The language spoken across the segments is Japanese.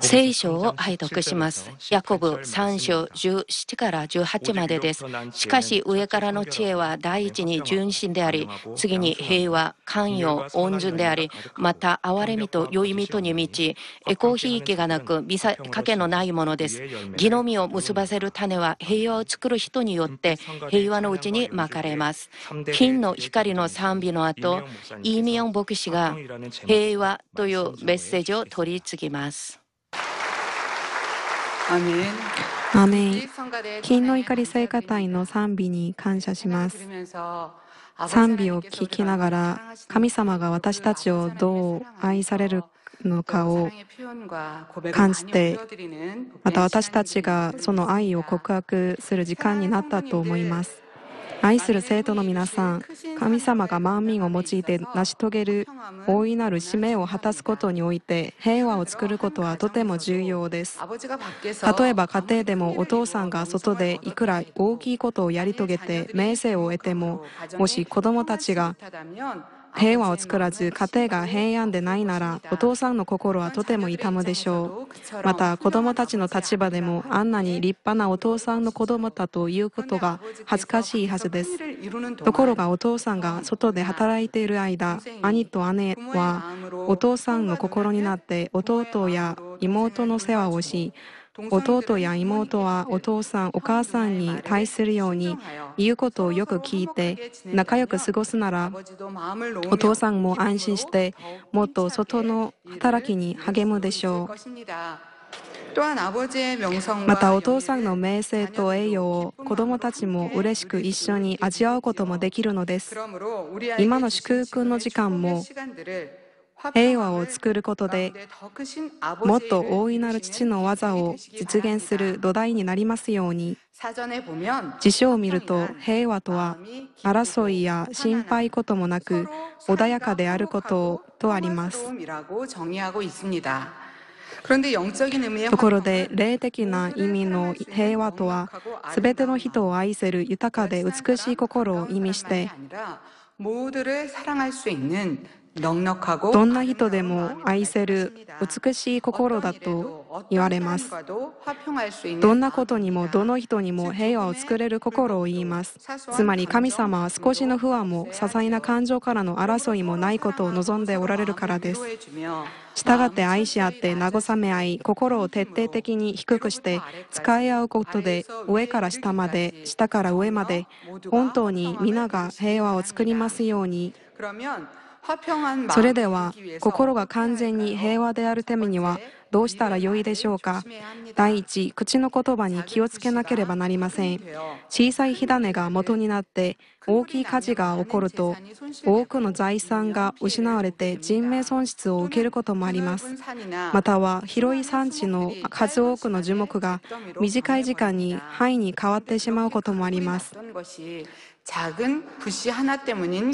聖書を拝読します。ヤコブ3章17から18までです。しかし上からの知恵は第一に純真であり、次に平和、寛容、温存であり、また哀れみと良いみとに満ち、エコーひいきがなく、見せかけのないものです。義の実を結ばせる種は平和を作る人によって平和のうちにまかれます。金の光の賛美の後、イーミヨン牧師が平和というメッセージを取り次ぎます。アメン。アメン。金の怒り聖歌隊の賛美に感謝します。賛美を聞きながら神様が私たちをどう愛されるのかを感じてまた私たちがその愛を告白する時間になったと思います愛する生徒の皆さん神様が万民を用いて成し遂げる大いなる使命を果たすことにおいて平和を作ることはとても重要です例えば家庭でもお父さんが外でいくら大きいことをやり遂げて名声を得てももし子どもたちが平和を作らず家庭が平安でないならお父さんの心はとても痛むでしょうまた子どもたちの立場でもあんなに立派なお父さんの子どもだということが恥ずかしいはずですところがお父さんが外で働いている間兄と姉はお父さんの心になって弟や妹の世話をし弟や妹はお父さん、お母さんに対するように言うことをよく聞いて仲良く過ごすならお父さんも安心してもっと外の働きに励むでしょう。またお父さんの名声と栄誉を子供たちも嬉しく一緒に味わうこともできるのです。今の祝福の時間も平和を作ることでもっと大いなる父の技を実現する土台になりますように辞書を見ると平和とは争いや心配こともなく穏やかであることとありますところで霊的な意味の平和とは全ての人を愛せる豊かで美しい心を意味してどんな人でも愛せる美しい心だと言われます。どんなことにもどの人にも平和を作れる心を言います。つまり神様は少しの不安も些細な感情からの争いもないことを望んでおられるからです。従って愛し合って慰め合い、心を徹底的に低くして使い合うことで上から下まで、下から上まで本当に皆が平和を作りますように。それでは心が完全に平和であるためにはどうしたらよいでしょうか第一口の言葉に気をつけなければなりません小さい火種が元になって大きい火事が起こると多くの財産が失われて人命損失を受けることもありますまたは広い産地の数多くの樹木が短い時間に範囲に変わってしまうこともあります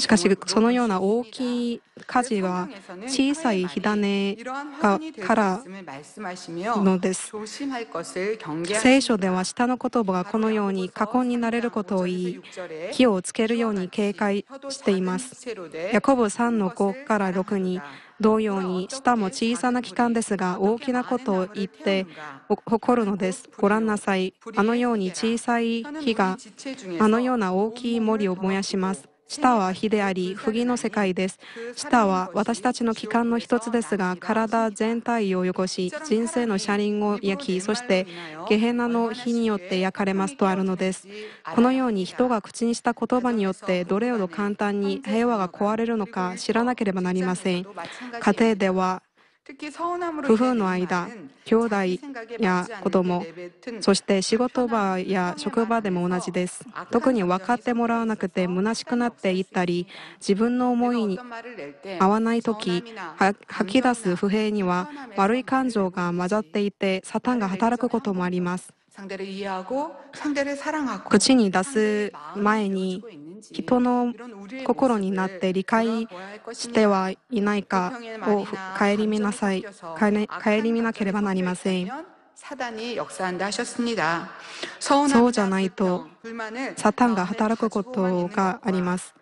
しかしそのような大きい火事は小さい火種からのです聖書では下の言葉がこのように過根になれることを言い火をつけるように警戒していますヤコブ3の5から6に同様に舌も小さな器官ですが大きなことを言って誇るのですご覧なさいあのように小さい火があのような大きい森を燃やします舌は火であり、不義の世界です。舌は私たちの器官の一つですが、体全体を汚し、人生の車輪を焼き、そしてゲヘナの火によって焼かれますとあるのです。このように人が口にした言葉によって、どれほど簡単に平和が壊れるのか知らなければなりません。家庭では夫婦の間、兄弟や子供、そして仕事場や職場でも同じです。特に分かってもらわなくて虚しくなっていったり、自分の思いに合わない時、吐き出す不平には悪い感情が混ざっていて、サタンが働くこともあります。口に出す前に人の心になって理解してはいないかを顧みなさい顧みなければなりませんそうじゃないとサタンが働くことがあります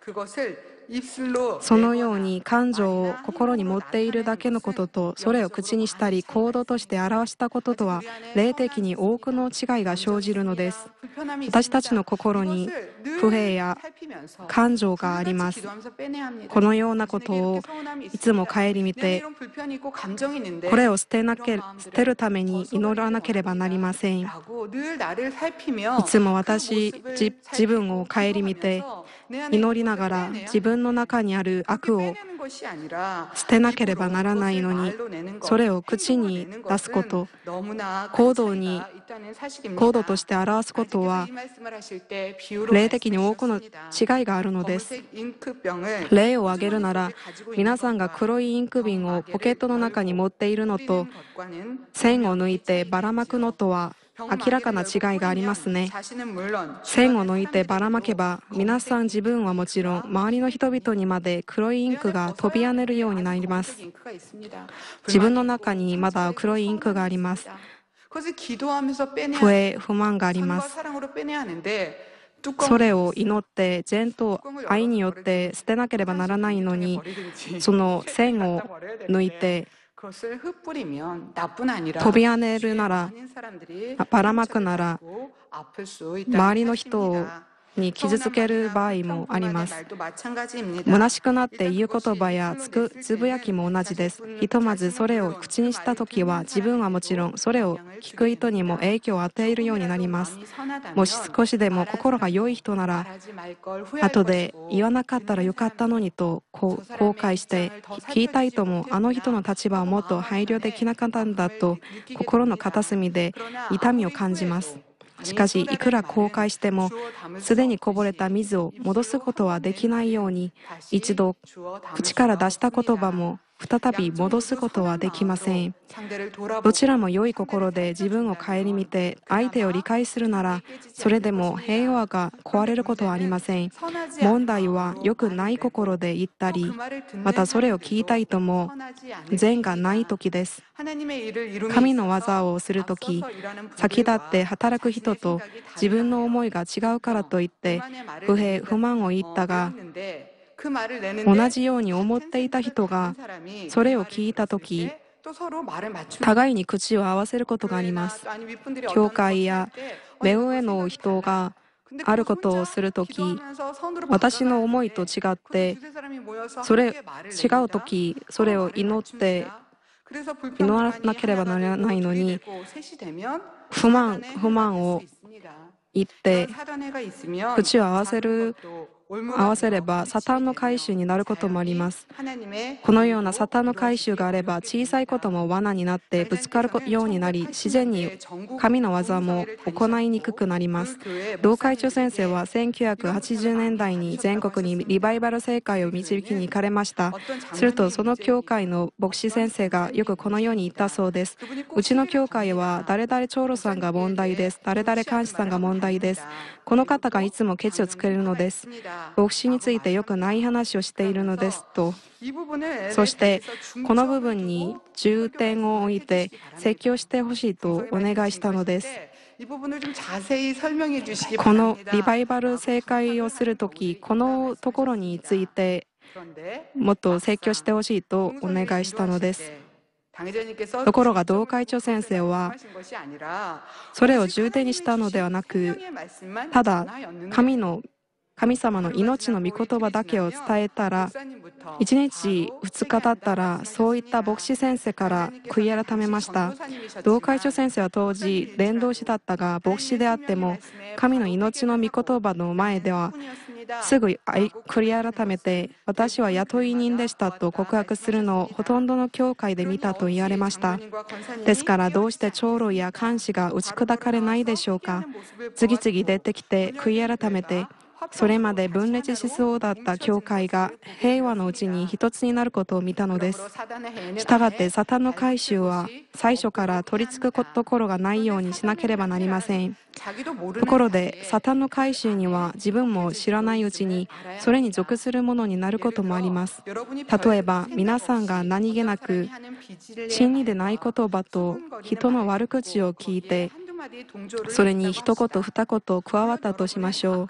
そのように感情を心に持っているだけのこととそれを口にしたり行動として表したこととは霊的に多くの違いが生じるのです私たちの心に不平や感情がありますこのようなことをいつも顧みてこれを捨てなけ捨てるために祈らなければなりませんいつも私自分を顧みて祈りながら自分分の中にある悪を捨てなければならないのにそれを口に出すこと行動に行動として表すことは霊的に多くの違いがあるのです例を挙げるなら皆さんが黒いインク瓶をポケットの中に持っているのと線を抜いてばらまくのとは明らかな違いがありますね線を抜いてばらまけば皆さん自分はもちろん周りの人々にまで黒いインクが飛び跳ねるようになります自分の中にまだ黒いインクがあります不不満がありますそれを祈って善と愛によって捨てなければならないのにその線を抜いて飛び跳ねるならばらまくなら周りの人をに傷つける場合もあります虚しくなって言う言葉やつくつぶやきも同じですひとまずそれを口にした時は自分はもちろんそれを聞く人にも影響を与えるようになりますもし少しでも心が良い人なら後で言わなかったらよかったのにと後悔して聞いた人もあの人の立場をもっと配慮できなかったんだと心の片隅で痛みを感じますしかし、いくら公開しても、すでにこぼれた水を戻すことはできないように、一度口から出した言葉も再び戻すことはできません。どちらも良い心で自分を顧みて相手を理解するなら、それでも平和が壊れることはありません。問題は良くない心で言ったり、またそれを聞いたいとも、善がない時です。神の技をする時、先立って働く人と自分の思いが違うからといって、不平不満を言ったが、同じように思っていた人がそれを聞いた時互いに口を合わせることがあります教会や目上の人があることをする時私の思いと違ってそれ違う時それを祈って祈らなければならないのに不満不満を言って口を合わせる合わせればサタンの回収になることもありますこのようなサタンの回収があれば小さいことも罠になってぶつかるようになり自然に神の技も行いにくくなります同会長先生は1980年代に全国にリバイバル政界を導きに行かれましたするとその教会の牧師先生がよくこのように言ったそうですうちの教会は誰々長老さんが問題です誰々監視さんが問題ですこの方がいつもケチをつけるのです牧師についてよくない話をしているのですとそしてこの部分に重点を置いて説教してほしいとお願いしたのですこのリバイバル正解をするときこのところについてもっと説教してほしいとお願いしたのですところが同会長先生はそれを重点にしたのではなくただ神の神様の命の御言葉だけを伝えたら1日2日経ったらそういった牧師先生から悔い改めました同会長先生は当時伝道師だったが牧師であっても神の命の御言葉の前ではすぐ繰り改めて私は雇い人でしたと告白するのをほとんどの教会で見たと言われましたですからどうして長老や監視が打ち砕かれないでしょうか次々出てきて悔い改めてそれまで分裂しそうだった教会が平和のうちに一つになることを見たのです。したがってサタンの改宗は最初から取り付くところがないようにしなければなりません。ところでサタンの改宗には自分も知らないうちにそれに属するものになることもあります。例えば皆さんが何気なく真理でない言葉と人の悪口を聞いてそれに一言二言加わったとしましょ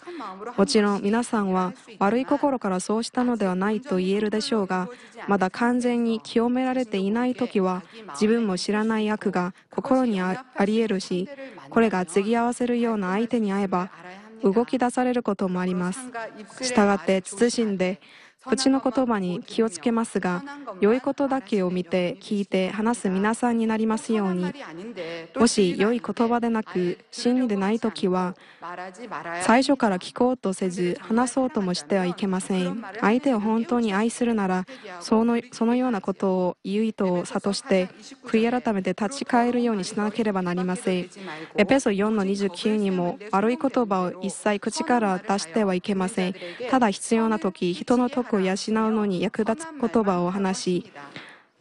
うもちろん皆さんは悪い心からそうしたのではないと言えるでしょうがまだ完全に清められていない時は自分も知らない悪が心にあり得るしこれが継ぎ合わせるような相手に会えば動き出されることもあります。したがって慎んで口の言葉に気をつけますが、良いことだけを見て、聞いて、話す皆さんになりますように、もし良い言葉でなく、真理でないときは、最初から聞こうとせず、話そうともしてはいけません。相手を本当に愛するなら、そのそのようなことを言う意図を諭して、悔い改めて立ち返るようにしなければなりません。エペソ4の29にも、悪い言葉を一切口から出してはいけません。ただ必要なとき、人のとこを養うのに役立つ言葉を話し、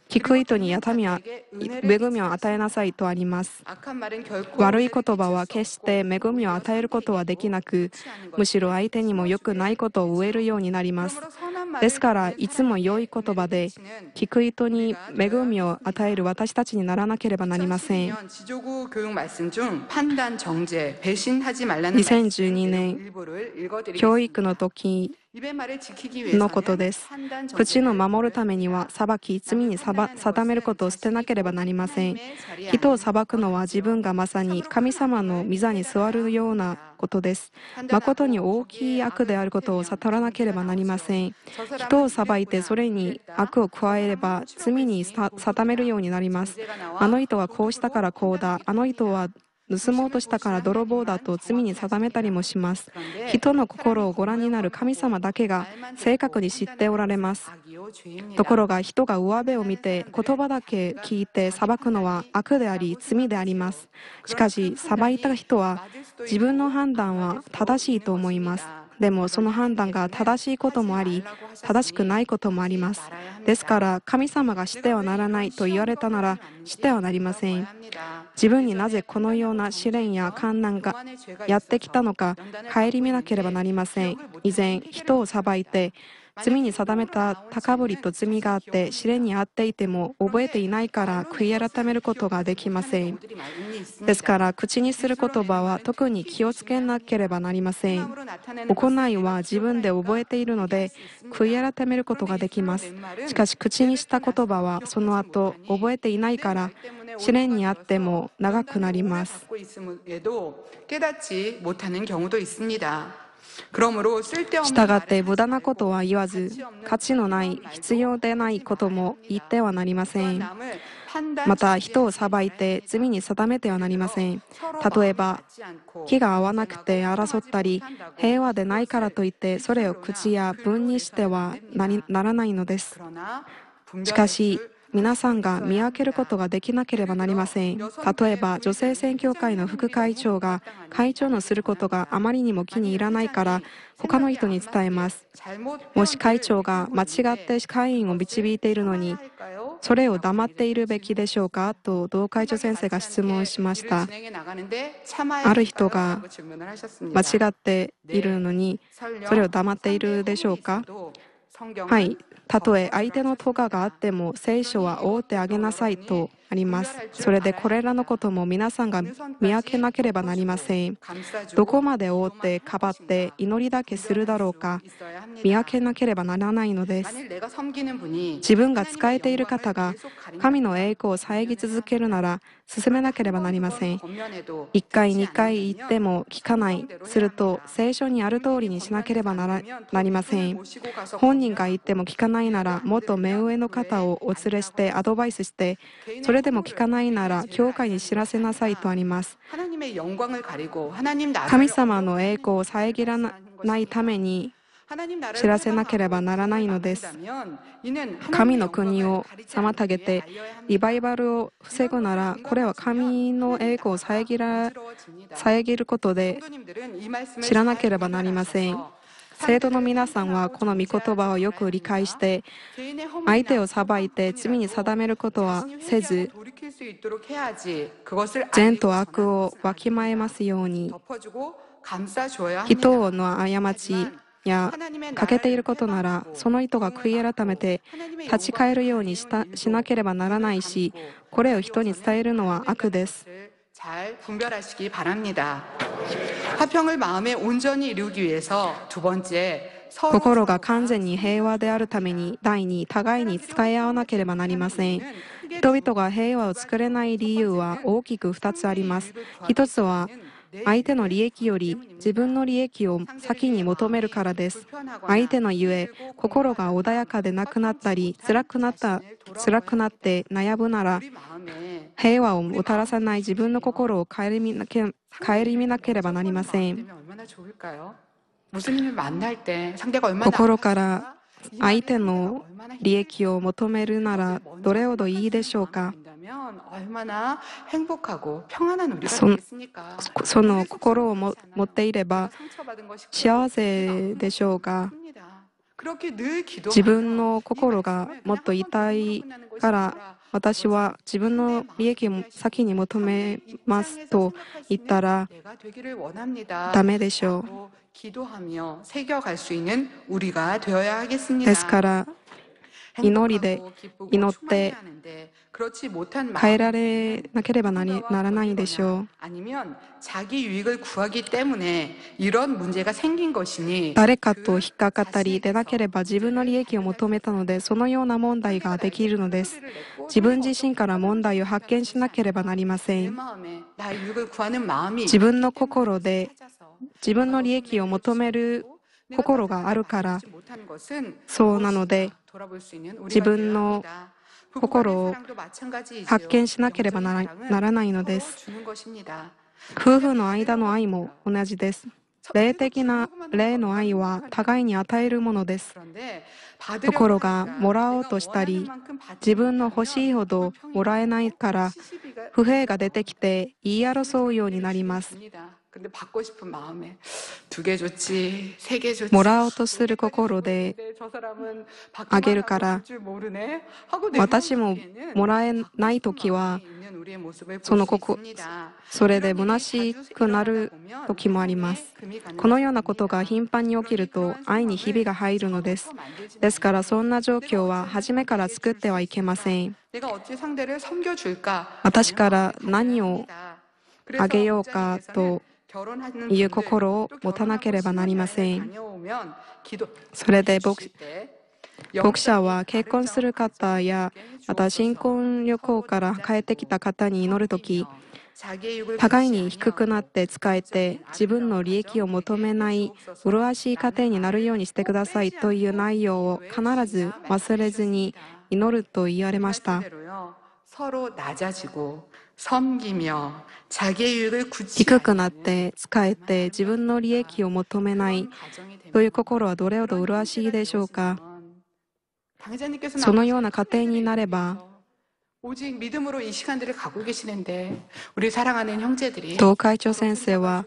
聞く人に妬みや恵みを与えなさいとあります。悪い言葉は決して恵みを与えることはできなく、むしろ相手にも良くないことを植えるようになります。ですから、いつも良い言葉で、聞く人に恵みを与える私たちにならなければなりません。2012年、教育の時、のことです。口の守るためには裁き、罪に定めることを捨てなければなりません。人を裁くのは自分がまさに神様の御座に座るようなことです。誠に大きい悪であることを悟らなければなりません。人を裁いてそれに悪を加えれば罪に定めるようになります。あの人はこうしたからこうだ。あの人は盗もうとしたから泥棒だと罪に定めたりもします人の心をご覧になる神様だけが正確に知っておられますところが人が上辺を見て言葉だけ聞いて裁くのは悪であり罪でありますしかし裁いた人は自分の判断は正しいと思いますでもその判断が正しいこともあり正しくないこともありますですから神様がしてはならないと言われたならしてはなりません自分になぜこのような試練や困難がやってきたのか顧みなければなりません以前人を裁いて罪に定めた高ぶりと罪があって試練にあっていても覚えていないから悔い改めることができませんですから口にする言葉は特に気をつけなければなりません行いは自分で覚えているので悔い改めることができますしかし口にした言葉はその後覚えていないから試練にあっても長くなりますしたがって無駄なことは言わず、価値のない、必要でないことも言ってはなりません。また、人を裁いて罪に定めてはなりません。例えば、気が合わなくて争ったり、平和でないからといって、それを口や文にしてはならないのです。しかし、皆さんが見分けることができなければなりません例えば女性選挙会の副会長が会長のすることがあまりにも気に入らないから他の人に伝えますもし会長が間違って会員を導いているのにそれを黙っているべきでしょうかと同会長先生が質問しましたある人が間違っているのにそれを黙っているでしょうかはいたとえ相手の咎があっても聖書は覆ってあげなさいとあります。それでこれらのことも皆さんが見分けなければなりません。どこまで覆って、かばって、祈りだけするだろうか、見分けなければならないのです。自分が使えている方が、神の栄光を遮り続けるなら、進めなければなりません。1回、2回言っても聞かない。すると、聖書にある通りにしなければなりません。本人が言っても聞かないなら、もっと目上の方をお連れして、アドバイスして、それれでも聞かないなら教会に知らせなさいとあります神様の栄光を遮らないために知らせなければならないのです。神の国を妨げてリバイバルを防ぐなら、これは神の栄光を遮ら遮ることで知らなければなりません。生徒の皆さんはこの御言葉をよく理解して相手を裁いて罪に定めることはせず善と悪をわきまえますように人の過ちや欠けていることならその意図が悔い改めて立ち返るようにしなければならないしこれを人に伝えるのは悪です잘분별하시기바랍니다화평을마음에온전히이루기위해서두번째心が完全に平和であるために第に互いに使い合わなければなりません人々が平和を作れない理由は大きく2つあります1つは相手の利益より自分の利益を先に求めるからです。相手のゆえ、心が穏やかでなくなったり、辛くなった、辛くなって悩むなら、平和をもたらさない自分の心を顧みなければなりません。心から相手の利益を求めるならどれほどいいでしょうかそその心を持っていれば幸せでしょうが自分の心がもっと痛いから私は自分の利益を先に求めますと言ったらダメでしょう。ですから祈りで祈って変えられなければならないでしょう。誰かと引っかかったりでなければ自分の利益を求めたのでそのような問題ができるのです。自分自身から問題を発見しなければなりません。自分の心で自分の利益を求める心があるからそうなので自分の心を発見しなければならないのです。夫婦の間の愛も同じです。霊的な霊の愛は互いに与えるものです。ところが、もらおうとしたり、自分の欲しいほどもらえないから、不平が出てきて言い争うようになります。もらおうとする心であげるから私ももらえない時はそのここそれで虚しくなる時もありますこのようなことが頻繁に起きると愛にひびが入るのですですからそんな状況は初めから作ってはいけません私から何をあげようかという心を持たなければなりません。それで牧牧者は結婚する方やまた新婚旅行から帰ってきた方に祈る時互いに低くなって使えて自分の利益を求めない麗しい家庭になるようにしてくださいという内容を必ず忘れずに祈ると言われました。低くなって使えて自分の利益を求めないという心はどれほど麗しいでしょうかそのような家庭になれば東海町先生は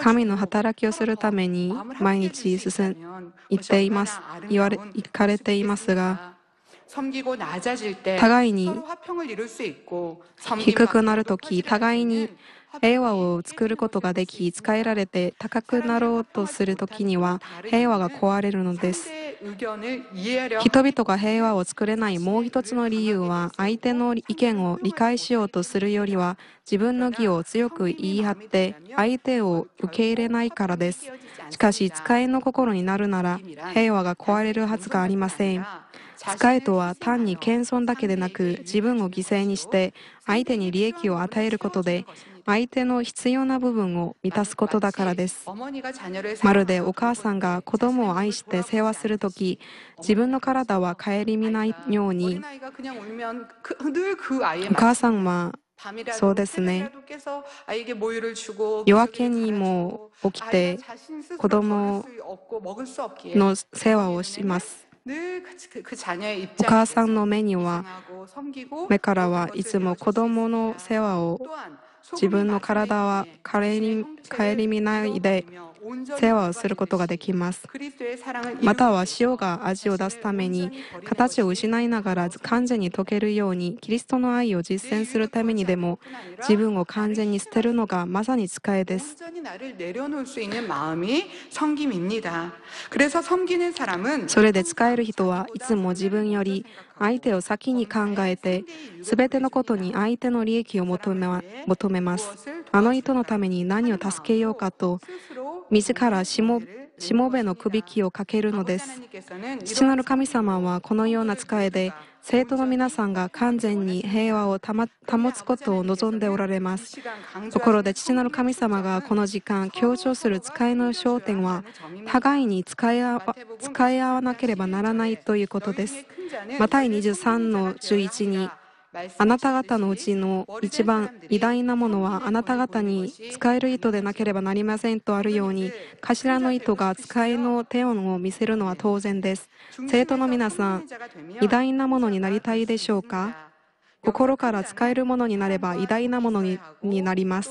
神の働きをするために毎日進ん行っています言われ行かれていますが互いに低くなるとき、互いに平和を作ることができ、使えられて高くなろうとするときには平和が壊れるのです。人々が平和を作れないもう一つの理由は、相手の意見を理解しようとするよりは、自分の義を強く言い張って、相手を受け入れないからです。しかし、使いの心になるなら、平和が壊れるはずがありません。使えとは単に謙遜だけでなく自分を犠牲にして相手に利益を与えることで相手の必要な部分を満たすことだからですまるでお母さんが子供を愛して世話する時自分の体は顧みないようにお母さんはそうですね夜明けにも起きて子供の世話をしますお母さんの目には目からはいつも子供の世話を自分の体は顧みないで世話をすることができますまたは塩が味を出すために形を失いながら完全に溶けるようにキリストの愛を実践するためにでも自分を完全に捨てるのがまさに使えですそれで使える人はいつも自分より相手を先に考えて全てのことに相手の利益を求めますあの人のために何を助けようかと自らしもべのくびきをかけるのです父なる神様はこのような使いで生徒の皆さんが完全に平和を保つことを望んでおられますところで父なる神様がこの時間強調する使いの焦点は互いに使い合わなければならないということですマタイ23の11にあなた方のうちの一番偉大なものはあなた方に使える糸でなければなりませんとあるように頭の糸が使いの手を見せるのは当然です生徒の皆さん偉大なものになりたいでしょうか心から使えるものになれば偉大なものになります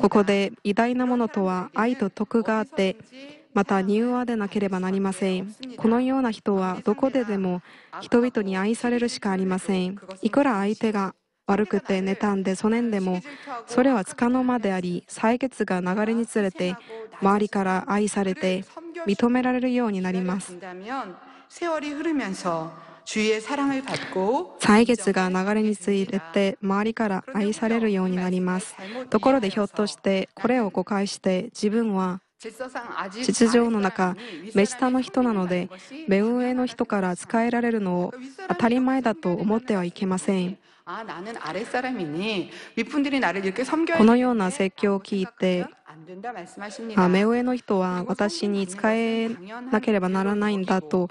ここで偉大なものとは愛と徳があってまた柔和でなければなりませんこのような人はどこででも人々に愛されるしかありませんいくら相手が悪くて妬んでそねんでもそれはつかの間であり歳月が流れにつれて周りから愛されて認められるようになります歳月が流れについて周りから愛されるようになりますところでひょっとしてこれを誤解して自分は秩序の中目下の人なので目上の人から使えられるのを当たり前だと思ってはいけませんこのような説教を聞いて目上の人は私に使えなければならないんだと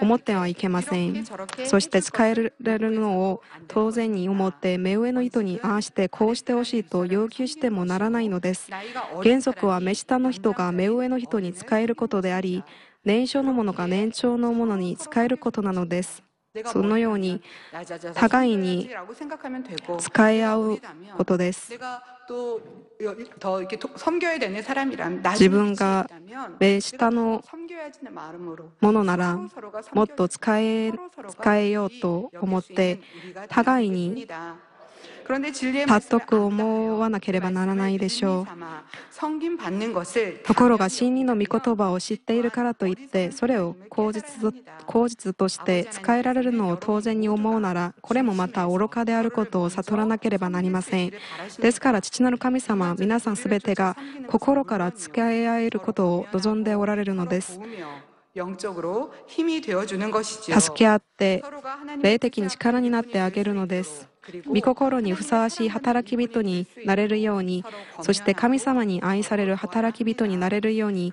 思ってはいけません。そして使えられるのを当然に思って目上の人にああしてこうしてほしいと要求してもならないのです。原則は目下の人が目上の人に使えることであり、年少のものが年長のものに使えることなのです。そのように互いに使い合うことです。自分が目下のものならもっと使え使えようと思って互いに尊く思わなければならないでしょう。ところが、真理の御言葉を知っているからといって、それを口実口実として使えられるのを当然に思うなら、これもまた愚かであることを悟らなければなりません。ですから、父なる神様、皆さんすべてが心から付き合えることを望んでおられるのです。助け合って霊的に力になってあげるのです御心にふさわしい働き人になれるようにそして神様に愛される働き人になれるように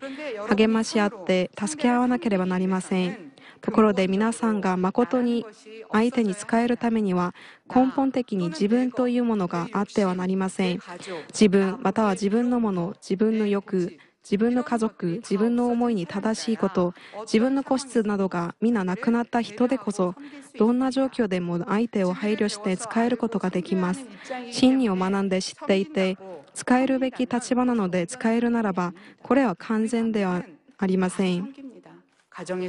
励まし合って助け合わなければなりませんところで皆さんが誠に相手に仕えるためには根本的に自分というものがあってはなりません自分または自分のもの自分の欲自分の家族、自分の思いに正しいこと、自分の個室などが皆なくなった人でこそ、どんな状況でも相手を配慮して使えることができます。真理を学んで知っていて、使えるべき立場なので使えるならば、これは完全ではありません。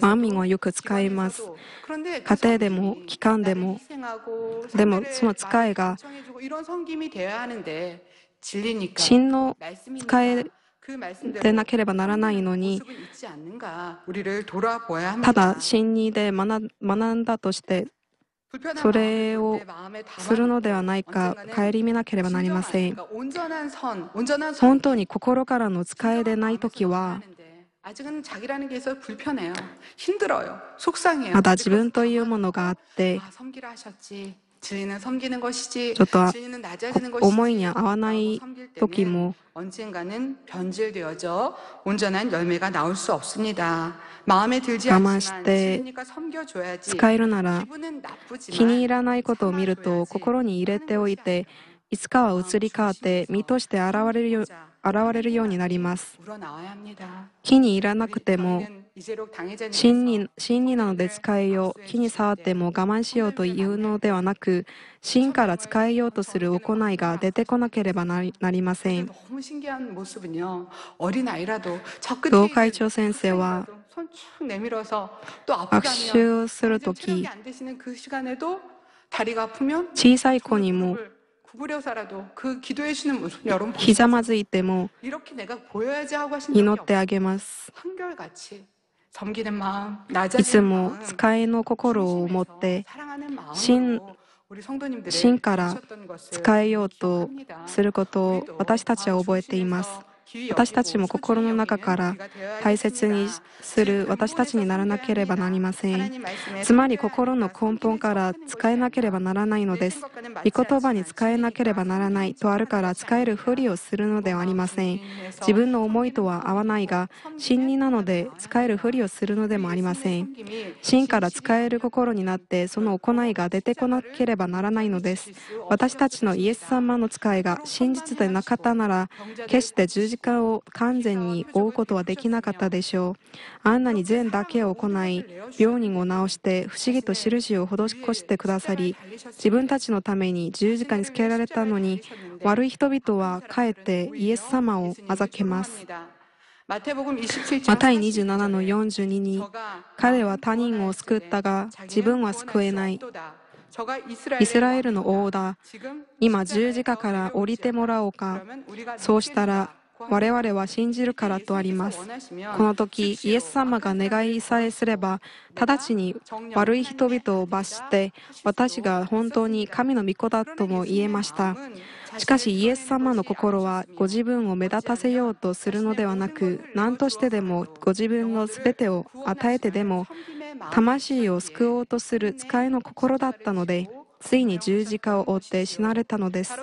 安民はよく使います。家庭でも、機関でも、でもその使いが、真の使えでなければならないのにただ真理で学んだとしてそれをするのではないか顧みなければなりません本当に心からの使いでない時はまだ自分というものがあってちょっと思いに合わない時も我慢して使えるなら気に入らないことを見ると心に入れておいていつかは移り変わって身として現れるようになります。真理真なので使えよう木に触っても我慢しようというのではなく真から使えようとする行いが出てこなければなりません道会長先生は握手をするとき小さい子にもひざまずいても祈ってあげます。いつも使いの心を持って真真から使えようとすることを私たちは覚えています。私たちも心の中から大切にする私たちにならなければなりませんつまり心の根本から使えなければならないのです御言葉に使えなければならないとあるから使えるふりをするのではありません自分の思いとは合わないが真理なので使えるふりをするのでもありません真から使える心になってその行いが出てこなければならないのです私たちのイエス様の使いが真実でなかったなら決して十字十字架を完全に追うことはできなかったでしょう。あんなに善だけを行い、病人を治して、不思議と印を施してくださり、自分たちのために十字架につけられたのに、悪い人々はかえってイエス様をあざけます。マタイ27の42に、彼は他人を救ったが、自分は救えない。イスラエルの王だ。今十字架から降りてもらおうか。そうしたら我々は信じるからとあります。この時、イエス様が願いさえすれば、直ちに悪い人々を罰して、私が本当に神の御子だとも言えました。しかし、イエス様の心は、ご自分を目立たせようとするのではなく、何としてでもご自分の全てを与えてでも、魂を救おうとする使いの心だったので、ついに十字架を追って死なれたのです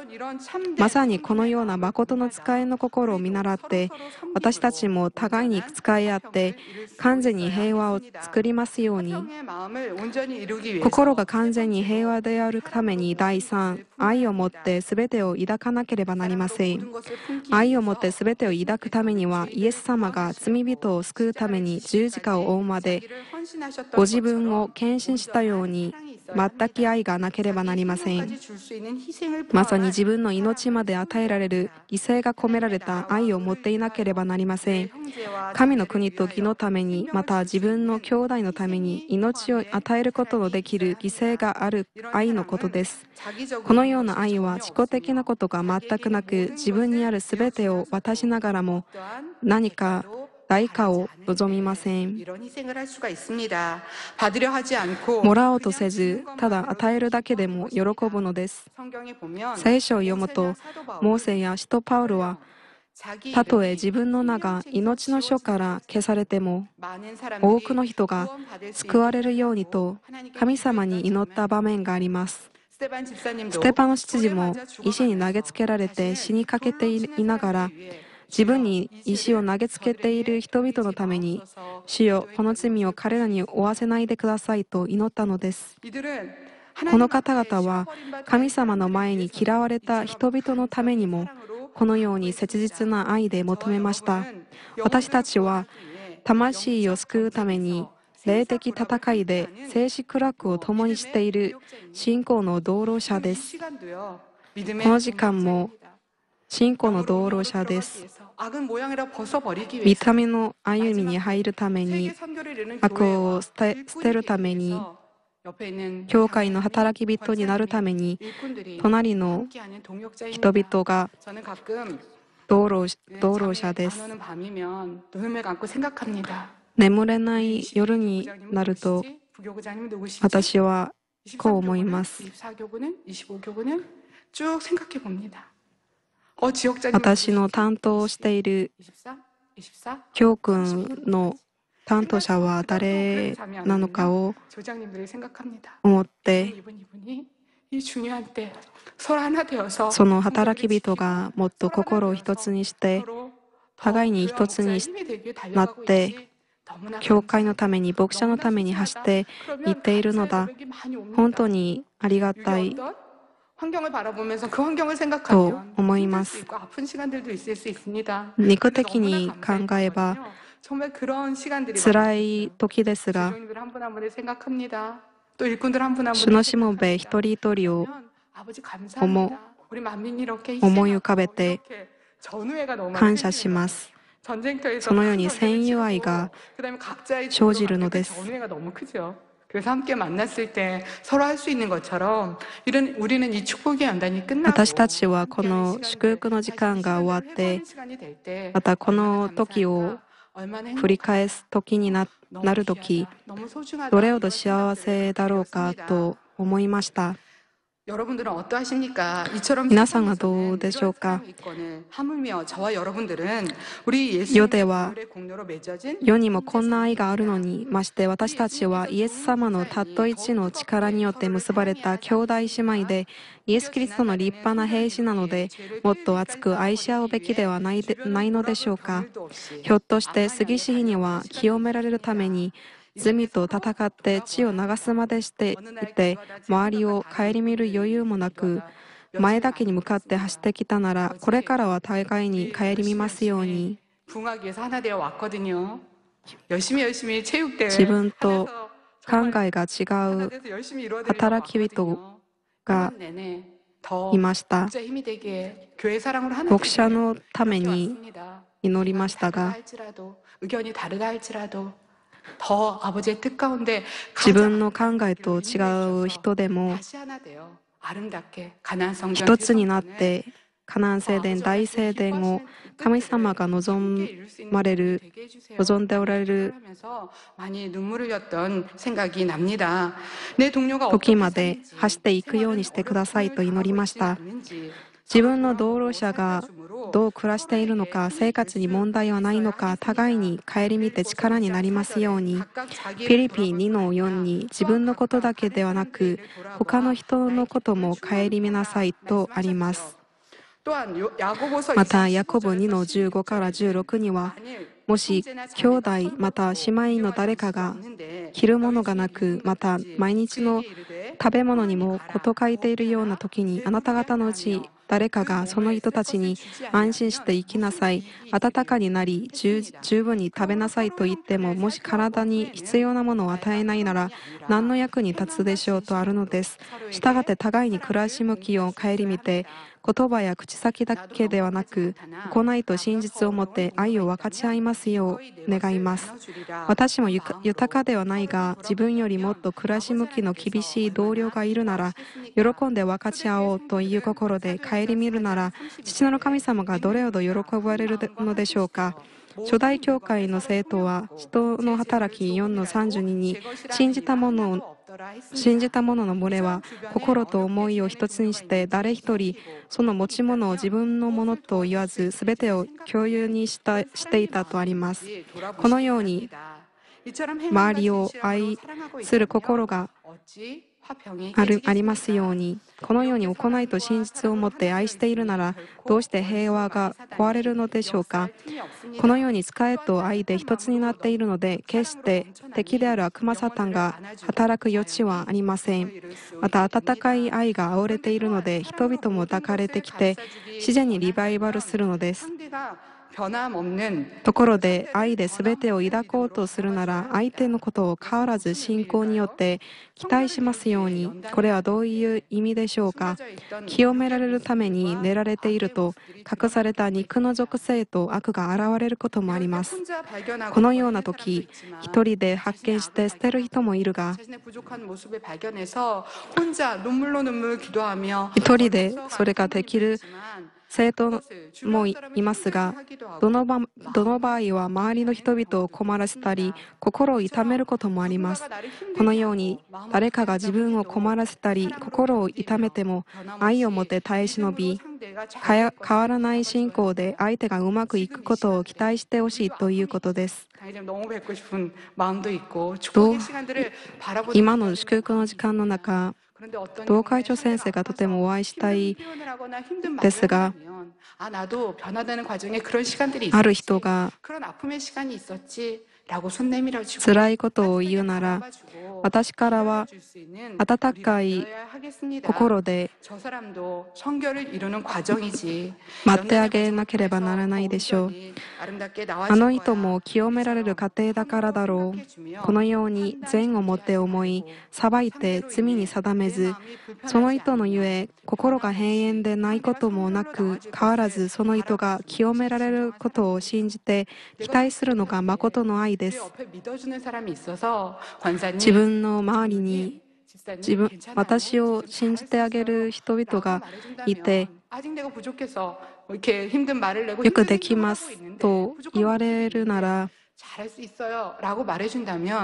まさにこのような誠の使いの心を見習って私たちも互いに使い合って完全に平和を作りますように心が完全に平和であるために第3愛を持って全てを抱かなければなりません愛を持って全てを抱くためにはイエス様が罪人を救うために十字架を追うまでご自分を献身したように全き愛がなければなりませんまさに自分の命まで与えられる犠牲が込められた愛を持っていなければなりません神の国と義のためにまた自分の兄弟のために命を与えることのできる犠牲がある愛のことですこのような愛は自己的なことが全くなく自分にある全てを渡しながらも何か代価を望みません。もらおうとせず、ただ与えるだけでも喜ぶのです。聖書を読むと、モーセやシト・パウロは、たとえ自分の名が命の書から消されても多くの人が救われるようにと神様に祈った場面がありますステパノ執事も石に投げつけられて死にかけていながら自分に石を投げつけている人々のために、主よ、この罪を彼らに負わせないでくださいと祈ったのです。この方々は神様の前に嫌われた人々のためにも、このように切実な愛で求めました。私たちは魂を救うために霊的戦いで静止苦楽を共にしている信仰の道路者です。この時間も信仰の道路者です。見た目の歩みに入るために、悪を捨て捨てるために、教会の働き人になるために、隣の人々が道路道路者です。眠れない夜になると、私はこう思います。私の担当をしている教訓の担当者は誰なのかを思ってその働き人がもっと心を一つにして互いに一つになって教会のために牧者のために走っていっているのだ本当にありがたいと思います。肉的に考えば辛い時ですが、主のしもべ一人一人を思思い浮かべて感謝します。そのように戦友愛が生じるのです。私たちはこの祝福の時間が終わって、またこの時を振り返す時になる時、どれほど幸せだろうかと思いました。皆さんはどうでしょうか世では世にもこんな愛があるのにまして私たちはイエス様のたっと一の力によって結ばれた兄弟姉妹でイエス・キリストの立派な兵士なのでもっと熱く愛し合うべきではないのでしょうかひょっとして杉市には清められるために罪と戦って血を流すまでしていて周りを顧みる余裕もなく前だけに向かって走ってきたならこれからは大会に顧みますように自分と考えが違う働き人がいました牧者のために祈りましたが自分の考えと違う人でも一つになってカナン聖殿大聖殿を神様が望まれる望んでおられる時まで走っていくようにしてくださいと祈りました自分の道路者がどう暮らしているのか生活に問題はないのか互いに顧みて力になりますようにフィリピン2の4に自分のことだけではなく他の人のことも顧みなさいとありますまたヤコブ2の15から16にはもし兄弟また姉妹の誰かが着るものがなくまた毎日の食べ物にも事欠いているような時にあなた方のうち誰かがその人たちに安心して生きなさい、暖かになり十、十分に食べなさいと言っても、もし体に必要なものを与えないなら、何の役に立つでしょうとあるのです。従って互いに暮らし向きを顧みて、言葉や口先だけではなく行いと真実をもって愛を分かち合いますよう願います私も豊かではないが自分よりもっと暮らし向きの厳しい同僚がいるなら喜んで分かち合おうという心で顧みるなら父の神様がどれほど喜ばれるのでしょうか初代教会の生徒は、人の働き4の32に、信じたものを信じた者の漏れは心と思いを一つにして誰一人その持ち物を自分のものと言わず全てを共有にしたしていたとありますこのように周りを愛する心があるありますようにこのように行いと真実をもって愛しているならどうして平和が壊れるのでしょうかこのように使えと愛で一つになっているので決して敵である悪魔サタンが働く余地はありませんまた温かい愛が煽れているので人々も抱かれてきて自然にリバイバルするのですところで愛で全てを抱こうとするなら相手のことを変わらず信仰によって期待しますようにこれはどういう意味でしょうか清められるために寝られていると隠された肉の属性と悪が現れることもありますこのような時一人で発見して捨てる人もいるが一人でそれができる政党もいますがどの場どの場合は周りの人々を困らせたり心を痛めることもありますこのように誰かが自分を困らせたり心を痛めても愛を持って耐え忍び変わらない信仰で相手がうまくいくことを期待してほしいということです。今の祝福の時間の中同会長先生がとてもお会いしたいですがある人が辛いことを言うなら私からは温かい心で待ってあげなければならないでしょうあの人も清められる過程だからだろうこのように善をもって思い裁いて罪に定めずその人のゆえ心が変遠でないこともなく変わらずその人が清められることを信じて期待するのが誠の愛いです。自分の周りに自分私を信じてあげる人々がいてよくできますと言われるなら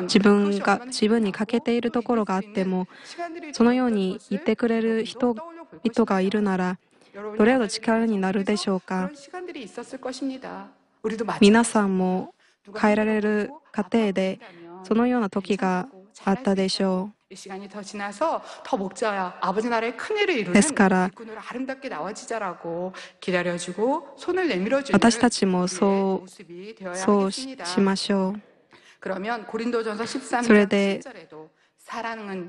自分が自分に欠けているところがあってもそのように言ってくれる人々がいるならどれほど力になるでしょうか皆さんも変えられる過程でそのような時があったでしょう。ですから、私たちもそう、そうしましょう。それで、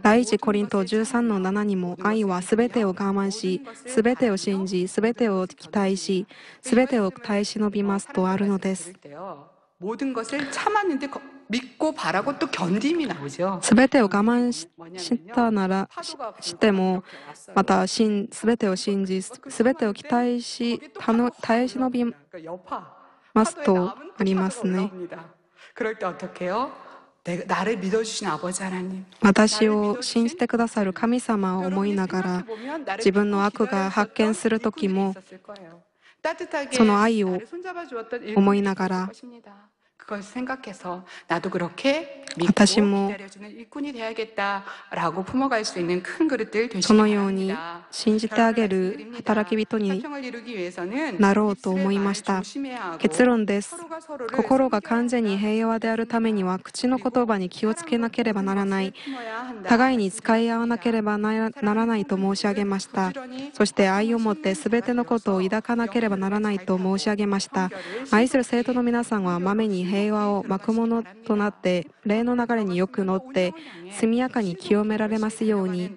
第一コリント13の7にも愛はすべてを我慢し、すべてを信じ、すべてを期待し、すべてを耐え忍びますとあるのです。すべてを我慢ししたならししてもまたすべてを信じすべてを期待し耐え忍びますとありますね私を信じてくださる神様を思いながら自分の悪が発見するときもその愛を思いながら私もそのように信じてあげる働き人になろうと思いました結論です心が完全に平和であるためには口の言葉に気をつけなければならない互いに使い合わなければならないと申し上げましたそして愛をもって全てのことを抱かなければならないと申し上げました愛する生徒の皆さんはまめに平和を巻くものとなって霊の流れによく乗って速やかに清められますように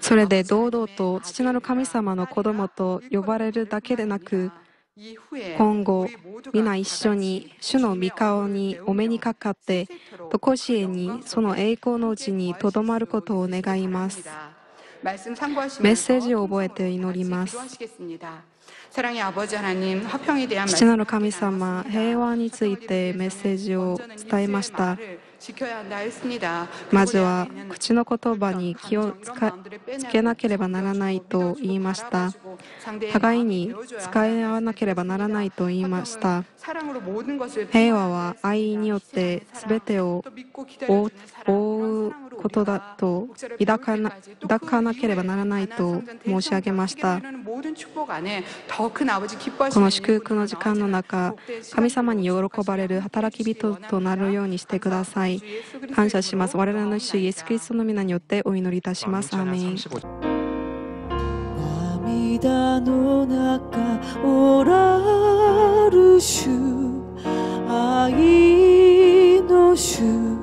それで堂々と父なる神様の子供と呼ばれるだけでなく今後皆一緒に主の御顔にお目にかかってとこしえにその栄光のうちにとどまることを願いますメッセージを覚えて祈ります。父なる神様、平和についてメッセージを伝えました。まずは口の言葉に気をつけなければならないと言いました。互いに使い合わなければならないと言いました。平和は愛によって全てを覆覆うことだと抱かな抱かなければならないと申し上げましたこの祝福の時間の中神様に喜ばれる働き人となるようにしてください感謝します我らの主イエスキリストの皆によってお祈りいたしますアメン涙の中おらる主愛の主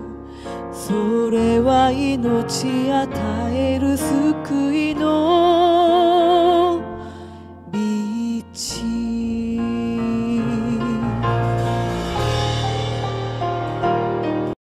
それは命与える救いの